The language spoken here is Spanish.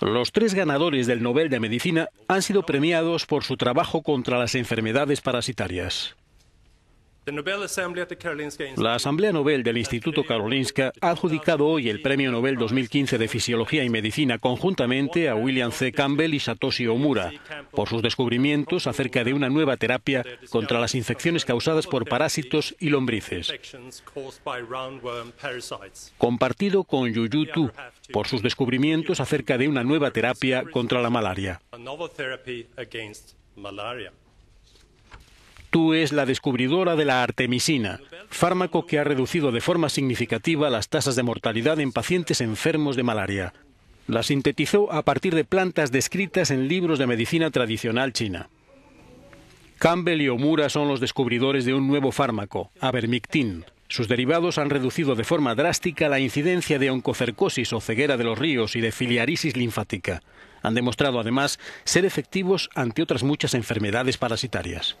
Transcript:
Los tres ganadores del Nobel de Medicina han sido premiados por su trabajo contra las enfermedades parasitarias. La Asamblea Nobel del Instituto Karolinska ha adjudicado hoy el Premio Nobel 2015 de Fisiología y Medicina conjuntamente a William C. Campbell y Satoshi Omura por sus descubrimientos acerca de una nueva terapia contra las infecciones causadas por parásitos y lombrices. Compartido con Yuyutu Tu por sus descubrimientos acerca de una nueva terapia contra la malaria. Tú es la descubridora de la artemisina, fármaco que ha reducido de forma significativa las tasas de mortalidad en pacientes enfermos de malaria. La sintetizó a partir de plantas descritas en libros de medicina tradicional china. Campbell y Omura son los descubridores de un nuevo fármaco, Abermictin. Sus derivados han reducido de forma drástica la incidencia de oncocercosis o ceguera de los ríos y de filiarisis linfática. Han demostrado además ser efectivos ante otras muchas enfermedades parasitarias.